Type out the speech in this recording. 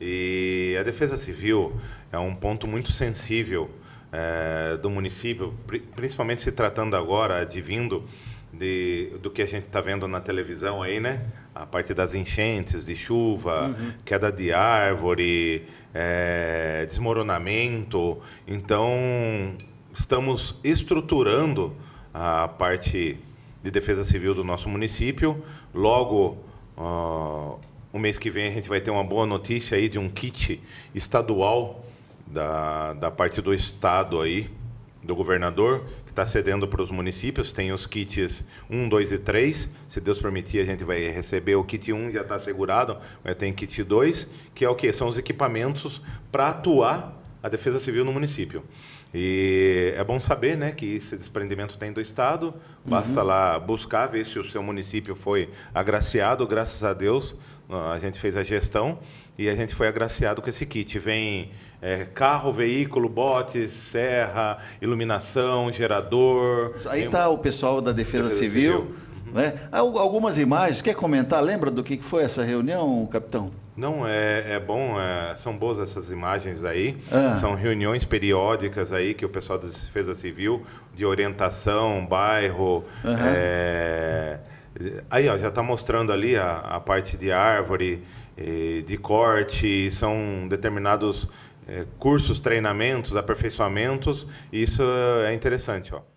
E a Defesa Civil é um ponto muito sensível é, do município, principalmente se tratando agora, advindo de, do que a gente está vendo na televisão aí, né? A parte das enchentes, de chuva, uhum. queda de árvore, é, desmoronamento. Então, estamos estruturando a parte de defesa civil do nosso município. Logo, uh, o mês que vem a gente vai ter uma boa notícia aí de um kit estadual da, da parte do Estado aí, do governador, que está cedendo para os municípios. Tem os kits 1, 2 e 3. Se Deus permitir, a gente vai receber o kit 1, já está assegurado, mas tem kit 2, que é o que? São os equipamentos para atuar a Defesa Civil no município. E é bom saber né, que esse desprendimento tem do Estado, basta uhum. lá buscar, ver se o seu município foi agraciado, graças a Deus, a gente fez a gestão e a gente foi agraciado com esse kit. Vem é, carro, veículo, bote, serra, iluminação, gerador. Aí está o pessoal da Defesa, Defesa Civil, Civil né? Algumas imagens, quer comentar? Lembra do que foi essa reunião, capitão? Não, é, é bom, é, são boas essas imagens aí. Ah. São reuniões periódicas aí que o pessoal da Defesa Civil, de orientação, bairro. Uhum. É, aí, ó, já está mostrando ali a, a, parte de árvore, de corte, são determinados é, cursos, treinamentos, aperfeiçoamentos. isso é interessante, ó.